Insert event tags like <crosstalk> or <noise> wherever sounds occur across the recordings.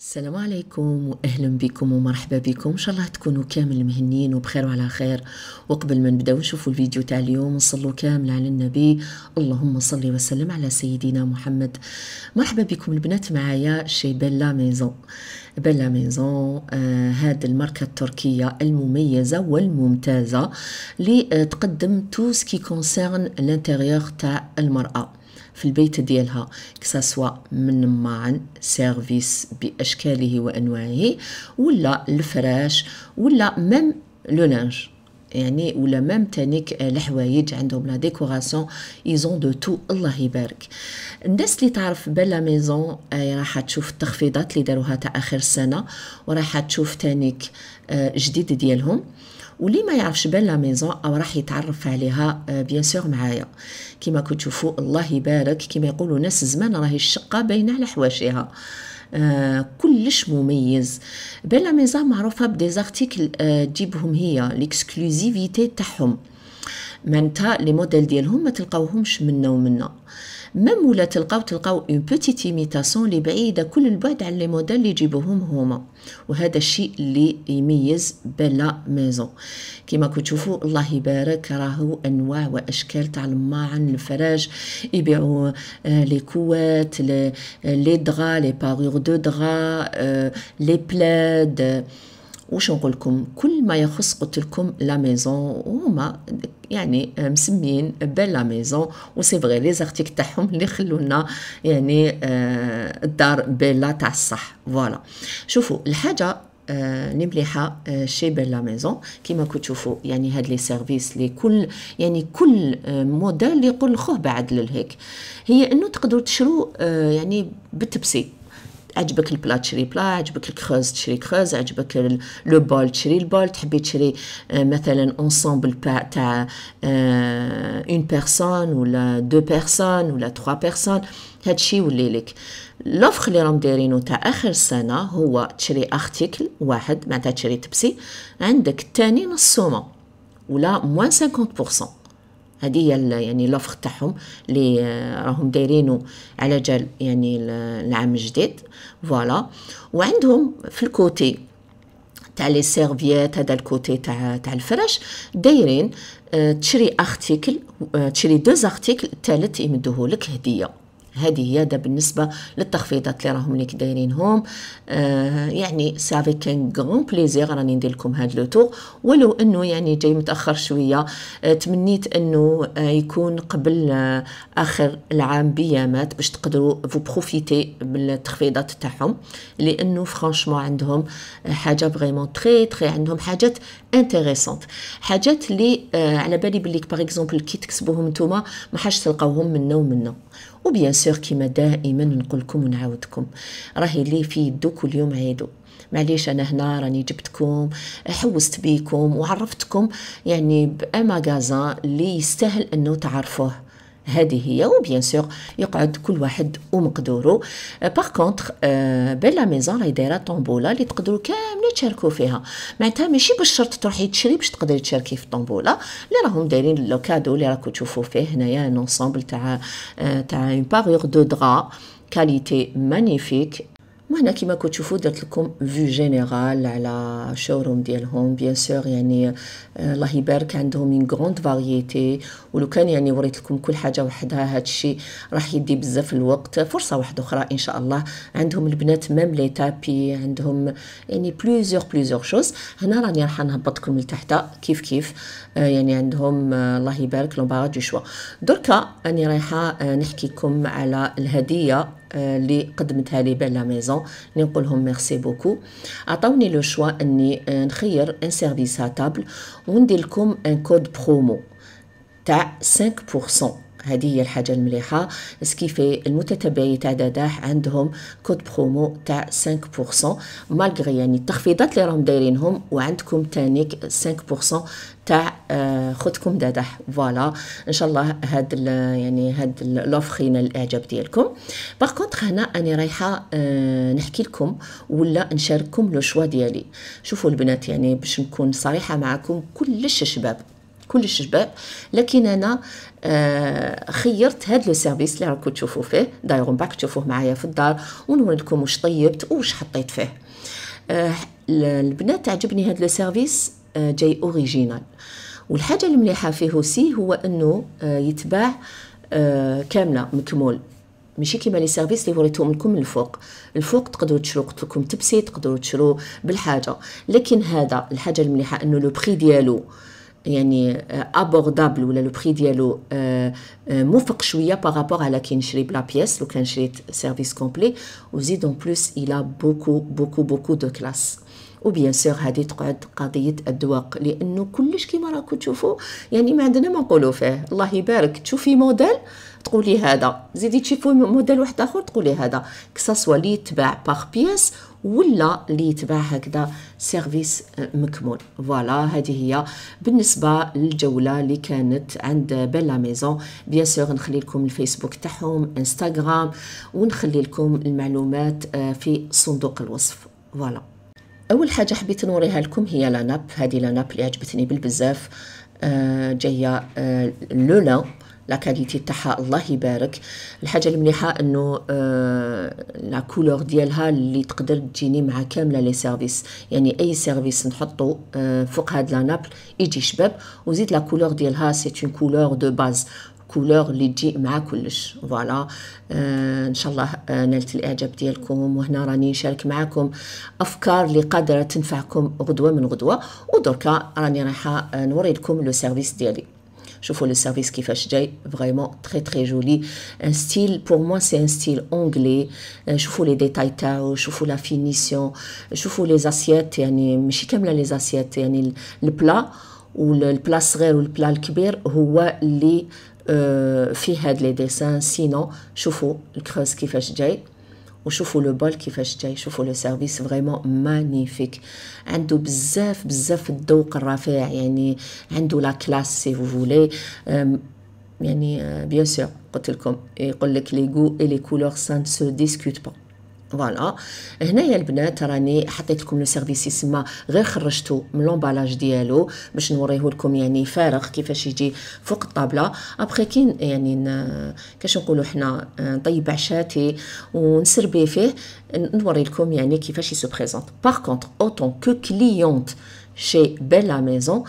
السلام عليكم واهلا بكم ومرحبا بكم ان شاء الله تكونوا كامل مهنيين وبخير وعلى خير وقبل ما نبداو نشوفوا الفيديو تاع اليوم نصلوا كامل على النبي اللهم صل وسلم على سيدنا محمد مرحبا بكم البنات معايا شي بلا ميزون بلا ميزون آه هاد الماركه التركيه المميزه والممتازه اللي تقدم تو سكي كونسيرن لانتيريور تاع المراه في البيت ديالها كساسوا من معن سيرفيس باشكاله وانواعه ولا الفراش ولا ميم لو يعني ولا ميم تانيك آه، الحوايج عندهم لا ديكوراسيون ايزون دو تو الله يبارك الناس اللي تعرف بلا ميزون آه، راح تشوف التخفيضات اللي داروها تاع اخر السنه وراح تشوف تانيك آه، جديد ديالهم واللي ما يعرفش بان لا ميزون او راح يتعرف عليها بيان آه، سور معايا كيما كتشوفوا الله يبارك كيما يقولوا ناس زمان راهي الشقه باينه على حواشيها آه كلش مميز بلا ميزا معروفه بدي زارتيكل آه، تجيبهم هي ليكسكلوزيفيتي تاعهم معناتها لي موديل ديالهم ما تلقاوهمش منا ومنا ميم ولا تلقاو تلقاو اون بوتيت ايميتاسيون اللي بعيده كل البعد على لي موديل اللي يجيبوهم هما وهذا الشيء اللي يميز بلا ميزون كما تشوفوا الله يبارك راهو انواع واشكال تاع الماعن الفراج يبيعوا آه، لي كوات لي دغا لي باغور دو دغا آه، لي بلاد وش نقول لكم كل ما يخص قلت لكم لا ميزون وهما يعني مسميين بلا ميزون و سي فغي لي زارتيك تاعهم اللي خلونا يعني آه، الدار بلا تاع الصح فوالا شوفوا الحاجه آه، اللي مليحه آه، شي بلا ميزون كيما كنت تشوفوا يعني هاد لي سيرفيس لي كل يعني كل موديل يقول خوه بعد للهيك هي انه تقدروا تشرو يعني بالتبسيط عجبك البلا تشري بلا عجبك الكخوز تشري كخوز عجبك لو بول تشري البول تحبي تشري آه، مثلا اونسومبل تاع اون بيرسون ولا دو بيرسون ولا تخوا بيرسون هادشي يولي لك لوفر اللي راهم دايرينو تاع اخر سنه هو تشري ارتيكل واحد معناتها تشري تبسي عندك تاني نص سومه ولا موان 50% هذه هي يعني لوفر تاعهم اللي آه، راهم دايرينو على جال يعني العام الجديد فوالا وعندهم في الكوتي تاع لي سيرفيات هذا الكوتي تاع تاع الفراش دايرين آه، تشري ارتيكل آه، تشري دوز ارتيكل الثالث يمدوه لك هديه هذه هي ده بالنسبة للتخفيضات اللي راهم ليك دايرينهم آه يعني سافي كان غون بليزير راني ندير لكم هاد لو تور ولو انه يعني جاي متاخر شويه آه تمنيت انه آه يكون قبل آه اخر العام بيامات باش تقدروا فو بروفيتي من التخفيضات تاعهم لانه فرانشمون عندهم حاجه فريمون تري تري عندهم حاجات انتريسونت حاجات اللي آه على بالي بلي باغ اكزومبل كي تكسبوهم نتوما ما حاش تلقاوهم منا ومنا وبيان سور كيما دائما نقولكم ونعاودكم راهي اللي في يدك يوم عيدو معليش انا هنا راني جبتكم حوست بيكم وعرفتكم يعني باماغازان اللي يستاهل انه تعرفوه هذه هي وبيان سور يقعد كل واحد ومقدورو باغ كونطخ بلا بين لا ميزون راهي دايره طومبولا اللي تقدروا كامل تشاركوا فيها معناتها ماشي بالشرط تروحي تشري باش تقدري تشاركي في الطومبولا اللي راهم دايرين لو كادو اللي راكم تشوفوا فيه هنايا نونسومبل تاع euh, تاع اون باغيغ دو دغا كاليتي مانيفيك وهنا كما كنت تشوفوا درت لكم فيو جينيرال على شوروم ديالهم بيان سور يعني آه، الله يبارك عندهم اون غروند فاريتي ولو كان يعني وريت لكم كل حاجه وحدها هذا الشيء راح يدي بزاف الوقت فرصه واحده اخرى ان شاء الله عندهم البنات ميم لي تابي عندهم يعني بليزيور بليزيور شوز هنا راني راح نهبطكم لتحت كيف كيف آه، يعني عندهم آه، الله يبارك لومبارا دو شوا دركا راني رايحه نحكي لكم على الهديه آه، اللي قدمتها لي بلا ميزون اللي نقول لهم ميرسي بوكو عطاوني لو شوا اني آه، نخير ان سيرفيس ا تابل وندير لكم ان كود برومو تاع 5% هذه هي الحاجة المليحة سكيفي المتتبعي تاع داداح عندهم كود برومو تاع 5% مالغري يعني التخفيضات اللي راهم دايرينهم وعندكم تانيك 5% تاع آه، خدكم داداح فوالا ان شاء الله هاد يعني هاد لوفر ينال الاعجاب ديالكم باغ كونطخ هنا انا رايحه آه، نحكي لكم ولا نشارككم لو شوا ديالي شوفوا البنات يعني باش نكون صريحه معكم كلش شباب كلش الشباب لكن انا آه، خيرت هذا لو سيرفيس اللي راكم تشوفوا فيه دايرون باك تشوفوه معايا في الدار ونوريكم واش طيبت واش حطيت فيه آه، البنات عجبني هذا لو سيرفيس آه، جاي اوريجينال والحاجه المليحه فيه سي هو انه يتباع كامله مكمول ماشي كيما لي سيرفيس اللي وريتهم لكم من الفوق الفوق تقدروا تشرو قلت لكم تبسي تقدروا تشرو بالحاجه لكن هذا الحاجه المليحه انه لو بري ديالو آه يعني ابوردابل ولا لو بري ديالو موفق شويه بارابور على كي نشري بلا بيس لو كان شريت سيرفيس كومبلي وزيد اون بلوس الى بوكو بوكو بوكو دو كلاس وبيان سور هذه تقعد قضيه الدواق لانه كلش كيما راكم تشوفوا يعني ما عندنا ما نقولوا فيه الله يبارك تشوفي موديل تقولي هذا زيدي تشوفي موديل واحد اخر تقولي هذا كساسوا لي تباع باغ بيس ولا اللي يتباع هكذا سيرفيس آه، مكمول فوالا هذه هي بالنسبه للجوله اللي كانت عند بلا ميزون بيان سور نخلي لكم الفيسبوك تاعهم انستغرام ونخلي لكم المعلومات آه، في صندوق الوصف فوالا اول حاجه حبيت نوريها لكم هي لاناب هذه لاناب اللي عجبتني بالبزاف آه، جايه لولا لا كاليتي تاعها الله يبارك الحاجه المليحه انه لا كولور ديالها اللي تقدر تجيني مع كامله لي سيرفيس يعني اي سيرفيس نحطو فوق هاد لا نابل يجي شباب وزيد لا كولور ديالها سي اون كولور دو باز كولور اللي تجي مع كلش فوالا آه ان شاء الله نالت الاعجاب ديالكم وهنا راني نشارك معكم افكار اللي قادره تنفعكم غدوه من غدوه ودركا راني رايحه نوريلكم نوري لكم لو سيرفيس ديالي je trouve le service qui fait vraiment très très joli un style pour moi c'est un style anglais euh, je trouve les détails je trouve la finition je trouve les assiettes et suis les assiettes et le plat ou le plat ou le plat le kibir ou les euh, les dessins sinon je trouve le creuse qui fait je trouve le bol qui fait chier, je trouve le service vraiment magnifique. Il y a beaucoup de dents qui sont rafraîches, il y a classe si vous voulez. Euh, euh, bien sûr, il y a beaucoup de goûts et les couleurs ne se discutent pas. فوالا هنايا البنات راني حطيت لكم لو سيرفيس يسمى غير خرجتو من لومبالاج ديالو باش نوريه لكم يعني فارغ كيفاش يجي فوق الطابله ابخي كي يعني كاش نقولوا حنا نطيب آه، عشاتي ونسربي فيه نوري لكم يعني كيفاش يسو بريزونط باغ كونطخ اوتون كو كليونت شي بيلا ميزون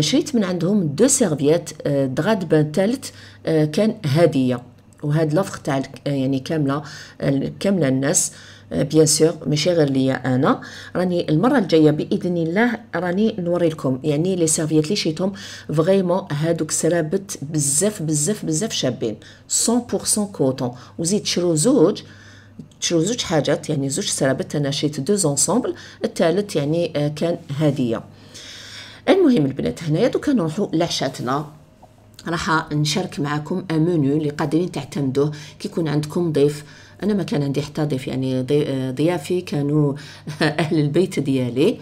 شريت من عندهم دو سيرفيات دراد بان تالت كان هديه وهاد لافخ تاع يعني كامله كامله الناس آه، بيان سور ماشي غير ليا انا راني المره الجايه باذن الله راني نوري لكم يعني لي سيرفيت لي شيتهم فريمون هادوك سرابت بزاف بزاف بزاف شابين 100% كوتون وزيد شرو زوج تشرو زوج حاجات يعني زوج سرابت انا شيت دو زونسومبل الثالث يعني آه، كان هديه المهم البنات هنايا دوكا نروحو لعشاتنا راح نشارك معكم امنيو اللي قادرين تعتمدوه كيكون عندكم ضيف انا ما كان عندي حتى ضيف يعني ضي... ضيافي كانوا <laughs> اهل البيت ديالي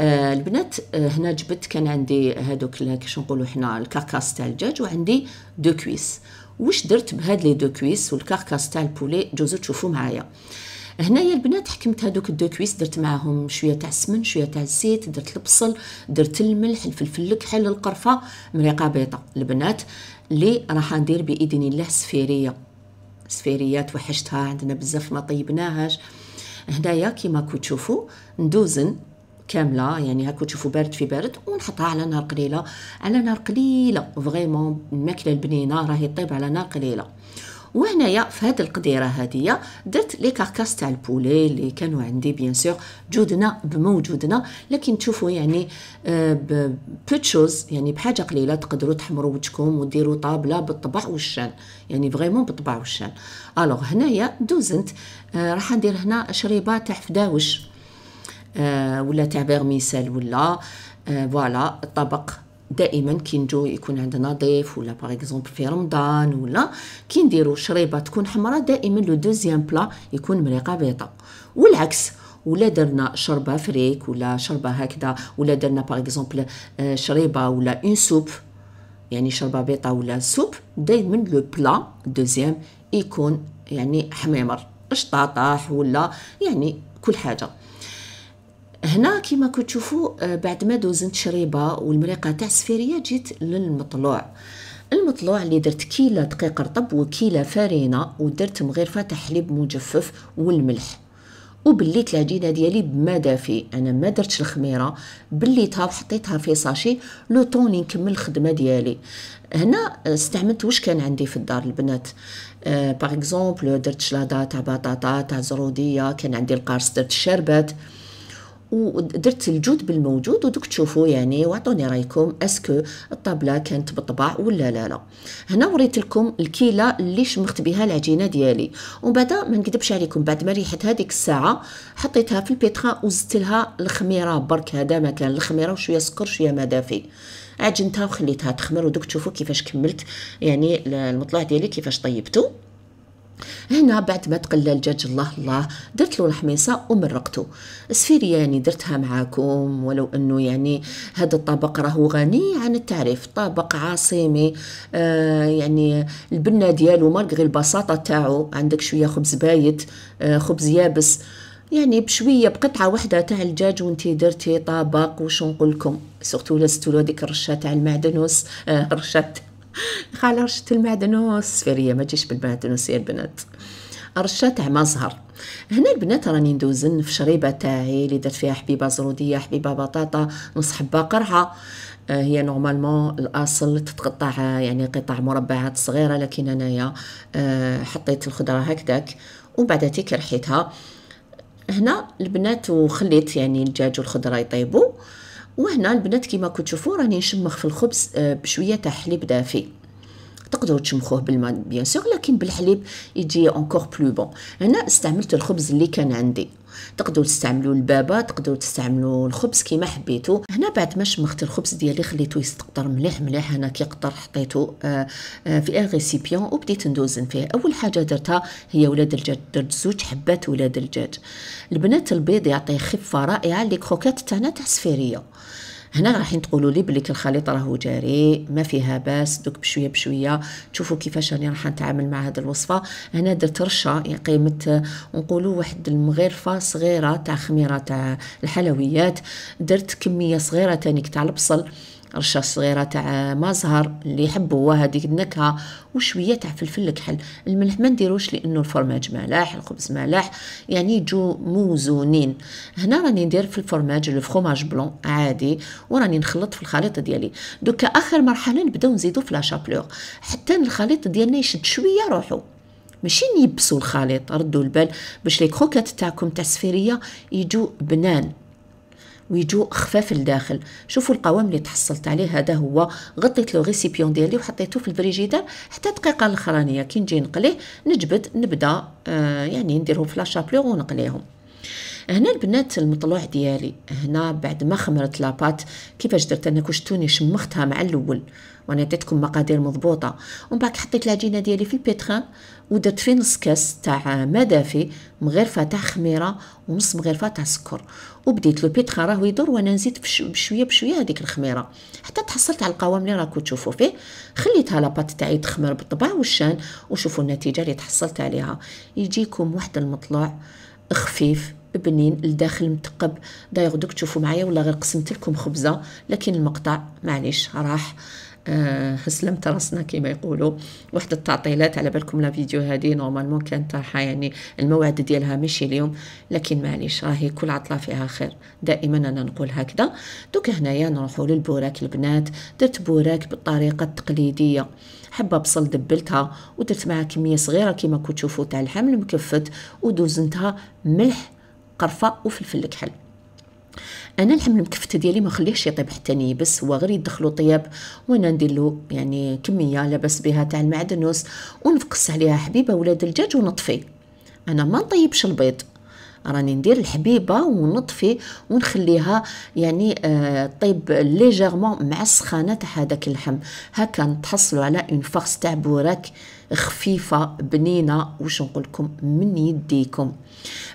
آه، البنات آه، هنا جبت كان عندي هادوك كيش نقولوا حنا الكاكاس تاع الدجاج وعندي دو كويس واش درت بهاد لي دو كويس والكاركاس تاع البولي جوزو تشوفوا معايا آه هنايا البنات حكمت هذوك دو كويس درت معاهم شويه تاع السمن شويه تاع الزيت درت البصل درت الملح الفلفل الكحل القرفه مريقه بيضاء البنات اللي راح ندير باذن الله سفيريه سفيريه توحشتها عندنا بزاف ما طيبناهاش هنايا كيما كو تشوفوا ندوزن كامله يعني هاكو تشوفوا بارد في بارد ونحطها على نار قليله على نار قليله فريمون الماكله البنينه راهي طيب على نار قليله وهنايا في هاد القديره هادية درت لي كاركاس تاع البولي اللي كانوا عندي بيان سور جودنا بموجودنا لكن تشوفوا يعني آه، بوتشوز يعني بحاجه قليله تقدروا تحمروا وجهكم وديروا طابله بالطبع والشان يعني فريمون بالطبع والشان الوغ هنايا دوزنت آه، راح ندير هنا شريبه تاع فداوش آه، ولا تاع بيرميسال ولا فوالا الطبق دائما كي نجو يكون عندنا ضيف ولا باغ اكزومبل في رمضان ولا كي نديرو شريبه تكون حمراء دائما لو دوزيام بلا يكون مريقه بيضاء والعكس ولا درنا شربه فريك ولا شربه هكذا ولا درنا باغ اكزومبل آه، شريبه ولا اون سوب يعني شربه بيضاء ولا سوب دائما لو بلا دوزيام يكون يعني حميمر شطاطاح ولا يعني كل حاجه هنا كما كتشوفوا آه، بعد ما دوزنت شريبه والمريقه تاع السفيريه جيت للمطلوع المطلوع اللي درت كيلة دقيق رطب وكيلة فرينة ودرت مغرفة تاع حليب مجفف والملح وبليت العجينة ديالي بما دافي انا ما درتش الخميرة بليتها وحطيتها في ساشي لو طون نكمل الخدمة ديالي هنا آه، استعملت واش كان عندي في الدار البنات باغ آه، اكزومبل درت شلاضة تاع بطاطا تاع زرودية كان عندي القارص درت الشربات ودرت الجود بالموجود ودوك تشوفوا يعني واعطوني رايكم اسكو الطابله كانت بالطبع ولا لا لا هنا وريت لكم الكيله اللي شمخت بها العجينه ديالي ومن بعد ما نكذبش عليكم بعد ما ريحت هذيك الساعه حطيتها في البيترا وزدت لها الخميره برك هذا ما كان الخميره وشويه سكر شويه ما دافي عجنتها وخليتها تخمر ودوك تشوفوا كيفاش كملت يعني المطلع ديالي كيفاش طيبته هنا بعد ما تقلى الجاج الله الله درت له الحميصه ومرقته السفيريه يعني درتها معاكم ولو انه يعني هذا الطبق راهو غني عن التعريف طبق عاصمي آه يعني البنه ديالو مالغي البساطه تاعو عندك شويه خبز بايت آه خبز يابس يعني بشويه بقطعه واحده تاع الدجاج وانتي درتي طبق وش نقول لكم سورتو لازتو له ديك الرشه تاع المعدنوس آه رشه قال رشت المعدنوس فريه ما تجيش بالمعدنوس يا البنات رشتها ما زهر هنا البنات راني ندوزن في شريبه تاعي اللي درت فيها حبيبه زروديه حبيبه بطاطا نص حبه آه، قرعه هي نورمالمون الاصل تتقطع يعني قطع مربعات صغيره لكن انايا آه، حطيت الخضره هكذاك وبعد تيك رحيتها هنا البنات وخليت يعني الدجاج والخضره يطيبوا وهنا البنات كيما كتشوفوا راني نشمخ في الخبز آه، بشويه تاع حليب دافي تقدروا تشمخوه بالماء بيان سور لكن بالحليب يجي اونكور بلو بون هنا استعملت الخبز اللي كان عندي تقدروا تستعملوا البابا تقدروا تستعملوا الخبز كيما حبيتوا هنا بعد ما شمخت الخبز ديالي خليته يستقطر مليح مليح انا قطر حطيته آه، آه، في ان ريسيبيون وبديت ندوزن فيه اول حاجه درتها هي ولاد الدجاج درت زوج حبات ولاد الدجاج البنات البيض يعطيه خفه رائعه لي كروكات تاعنا تاع السفيريه هنا رايحين تقولوا لي بلي الخليط راهو جاري ما فيها باس دوك بشويه بشويه تشوفوا كيفاش راني راح نتعامل مع هذه الوصفه هنا درت رشه يعني قيمه نقولوا واحد المغرفه صغيره تاع خميره تاع الحلويات درت كميه صغيره تانيك تاع البصل رشه صغيره تاع مزهر اللي يحبوها هذيك النكهه وشويه تاع فلفل كحل الملح ما نديروش لانه الفرماج ملاح الخبز ملاح يعني يجو موزونين هنا راني ندير في الفرماج لو بلون عادي وراني نخلط في الخليط ديالي دوكا اخر مرحله نبداو نزيدو في لا حتى الخليط ديالنا يشد شويه روحو ماشي نيبسوا الخليط ردوا البال باش لي كروكات تاعكم تاع السفيريه يجوا بنان ويجو خفاف لداخل شوفوا القوام اللي تحصلت عليه هذا هو غطيت لو ريسيبيون ديالي وحطيته في الفريجيدار حتى دقيقه الاخرانيه كي نجي نقليه نجبد نبدا آه يعني نديرهم في لاشابلور ونقليهم هنا البنات المطلوع ديالي هنا بعد ما خمرت لاباط كيفاش درت انا كشتوني شمختها مع الاول وانا عطيتكم مقادير مضبوطه ومن بعد حطيت العجينه ديالي في البيتخان ودرت فيه نص كاس تاع ما دافي مغرفه تاع خميره ونص مغرفه تاع سكر وبديت لو بيتخان راهو يدور وانا نزيد بشويه بشويه هذيك الخميره حتى تحصلت على القوام اللي راكم تشوفوا فيه خليتها لاباط تاعي تخمر بالطبع والشان وشوفوا النتيجه اللي تحصلت عليها يجيكم واحد المطلوع خفيف بنين لداخل مثقب دايوغ دوك تشوفوا معايا ولا غير قسمت لكم خبزه لكن المقطع معليش راح آه سلمت راسنا كما يقولوا واحد التعطيلات على بالكم لا فيديو هذه نورمالمون كانت راح يعني الموعد ديالها ماشي اليوم لكن معليش راهي كل عطله فيها خير دائما انا نقول هكذا دوك هنايا نروحوا للبوراك البنات درت بوراك بالطريقه التقليديه حبه بصل دبلتها ودرت معها كميه صغيره كما كتشوفوا تاع الحمل المكفت ودوزنتها ملح قرفه وفلفل الكحل انا اللحم المكفته ديالي ما نخليهش يطيب حتى نيبس هو غير يدخلو طياب وانا ندير له يعني كميه لاباس بها تاع المعدنوس ونفقس عليها حبيبه ولاد الدجاج ونطفي انا ما نطيبش البيض راني ندير الحبيبه ونطفي ونخليها يعني آه، طيب ليجيرمون مع السخانه تاع هذاك اللحم هكا نتحصلوا على اون فارس تاع بوراك خفيفه بنينه واش نقول لكم من يديكم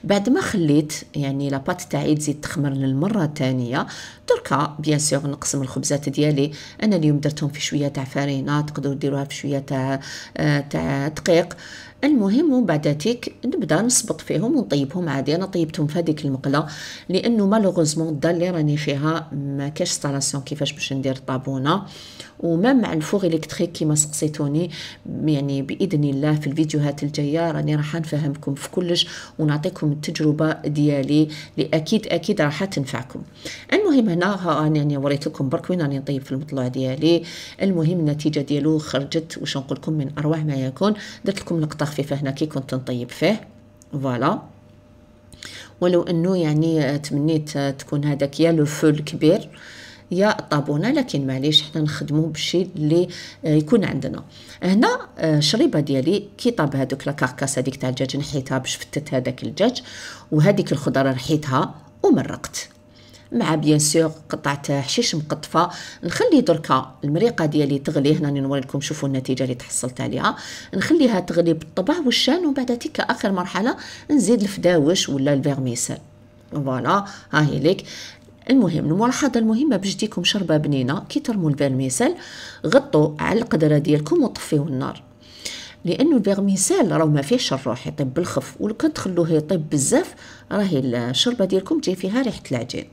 بعد ما خليت يعني لاباط تاعي تزيد تخمر للمره الثانيه دركا بيان سور نقسم الخبزات ديالي انا اليوم درتهم في شويه تاع فرينه تقدروا ديروها في شويه تاع آه، تاع دقيق المهم بعد تيك نبدا نصبط فيهم ونطيبهم عادي انا طيبتهم في هذيك المقله لانه مالوغوزمون الدار اللي راني فيها ما كاش انستالاسيون كيفاش باش ندير طابونه وما مع الفوغ الكتريك كيما سقسيتوني يعني باذن الله في الفيديوهات الجايه راني راح نفهمكم في كلش ونعطيكم التجربه ديالي لاكيد اكيد راح تنفعكم المهم هنا انا يعني وريت لكم برك وين راني نطيب في المطلوع ديالي المهم النتيجه ديالو خرجت واش نقول لكم من اروع ما يكون درت لكم لقطه تخفيفه هنا كي كنت نطيب فيه فوالا ولو انه يعني تمنيت تكون هذاك يا لو فو الكبير يا الطابونه لكن معليش حنا نخدمو بشي اللي يكون عندنا هنا شريبه ديالي كي طاب هذوك لاكاركاس هذيك تاع الدجاج نحيتها باش فتت هذاك الدجاج وهذيك الخضره رحيتها ومرقت مع بيان سور قطعه حشيش مقطفه نخلي دركا المريقه ديالي تغلي هنا نوري لكم شوفوا النتيجه اللي تحصلت عليها نخليها تغلي بالطبع والشان ومن بعد آخر مرحله نزيد الفداوش ولا الفيرميسل فوالا ها هي ليك المهم الملاحظه المهمه باش تجيكم شربه بنينه كي ترموا الفيرميسل غطوا على القدره ديالكم وطفيو النار لانه الفيرميسال راه ما فيهش الروح يطيب بالخف ولو كان تخلوه يطيب بزاف راهي الشربه ديالكم تجي فيها ريحه العجين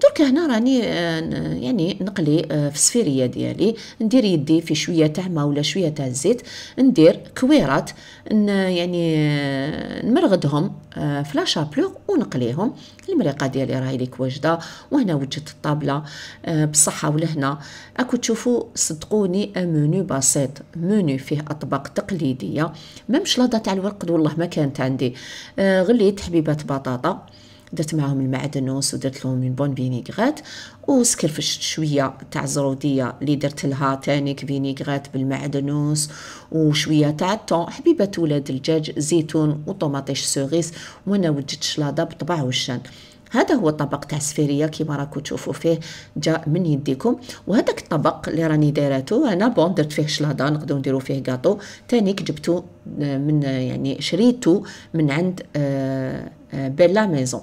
درك هنا راني آه، يعني نقلي آه، في السفيريه ديالي ندير يدي في شويه تاع ما ولا شويه تاع الزيت ندير كويرات يعني آه، نمرغدهم في لاشابلوغ ونقليهم المريقه ديالي راهي ليك واجده وهنا وجدت الطابله بصحه ولهنا اكو تشوفوا صدقوني منو بسيط منو فيه اطباق تقليديه ما لاضه تاع الورقد والله ما كانت عندي غليت حبيبات بطاطا درت معاهم المعدنوس ودرت لهم بون فينيغريت وسكرفشت شويه تاع الزروديه اللي درت لها تانيك فينيغريت بالمعدنوس وشويه تاع الطون حبيبه ولاد الدجاج زيتون وطوماطيش سوغيس وانا وجدت شلاضه بطبع وشان هذا هو الطبق تاع السفيريه كيما راكم تشوفوا فيه جا من يديكم وهذاك الطبق اللي راني دايراتو انا بون درت فيه شلاضه نقدروا نديروا فيه كاطو تانيك جبتو آه، من آه، يعني شريتو من عند آه، بيلا ميزون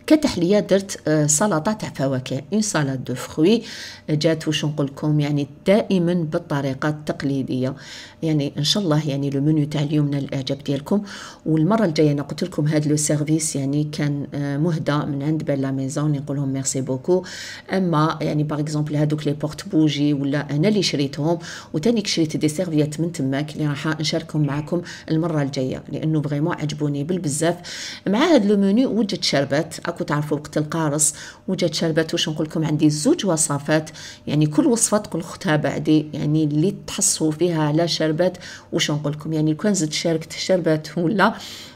كتحليه درت آه، سلطه تاع فواكه اون سالاد دو فروي جات واش نقول لكم يعني دائما بالطريقه التقليديه يعني ان شاء الله يعني لو منيو تاع اليوم نال الاعجاب ديالكم والمره الجايه انا قلت لكم هذا لو سيرفيس يعني كان آه، مهدى من عند بلا ميزون نقول لهم ميرسي بوكو اما يعني باغ اكزومبل هذوك لي بورت بوجي ولا انا اللي شريتهم وتاني شريت دي سيرفيات من تماك اللي راح نشاركهم معكم المره الجايه لانه فريمون عجبوني بالبزاف مع هذا لو منيو وجدت شربات راكم تعرفوا وقت القارص وجات شربت واش نقول لكم عندي زوج وصفات يعني كل وصفه تقول اختها بعدي يعني اللي تحصوا فيها على شربت واش نقول لكم يعني كان زدت شاركت شربت ولا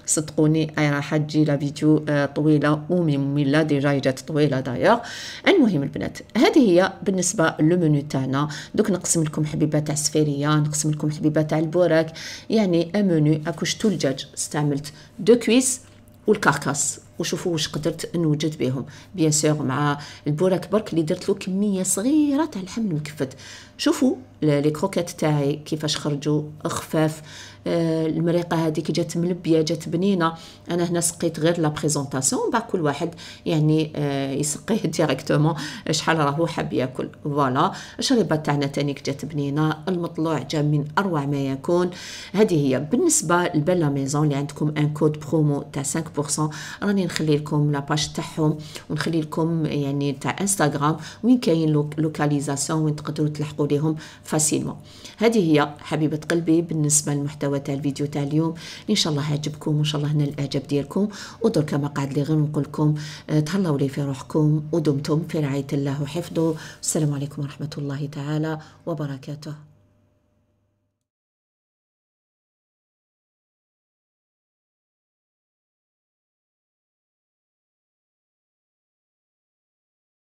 صدقوني اي راح تجي لا فيديو آه، طويله وممله ديجا جات طويله دايوغ المهم البنات هذه هي بالنسبه للمنيو تاعنا دوك نقسم لكم حبيبات تاع السفيريه نقسم لكم حبيبات تاع البوراك يعني امونو اكوشتو الدجاج استعملت دو كويس والكاركاس وشوفوا واش قدرت نوجد بهم بيان سور مع البوراك برك اللي درت له كميه صغيره تاع الحمل المكفت شوفوا لي كروكات تاعي كيفاش خرجوا خفاف آه المريقه هذيك جات ملبيه جات بنينه انا هنا سقيت غير لا بريزونطاسيون باع كل واحد يعني آه يسقيه ديريكتومون <laughs> شحال راهو حاب ياكل فوالا الشريبه تاعنا تانيك جات بنينه المطلوع جا من اروع ما يكون هذه هي بالنسبه لبلا ميزون اللي عندكم ان كود برومو تاع 5% راني نخلي لكم لاباج تاعهم ونخلي لكم يعني تاع انستغرام وين كاين لوكاليزاسيون وين تقدروا تلحقوا ليهم فاسيلمون هذه هي حبيبه قلبي بالنسبه للمحتوى تاع الفيديو تاع اليوم ان شاء الله عجبكم وان شاء الله نال الاعجاب ديالكم ودركا ما قاعد لي غير نقول لكم آه، تهلاو لي في روحكم ودمتم في رعايه الله وحفظه السلام عليكم ورحمه الله تعالى وبركاته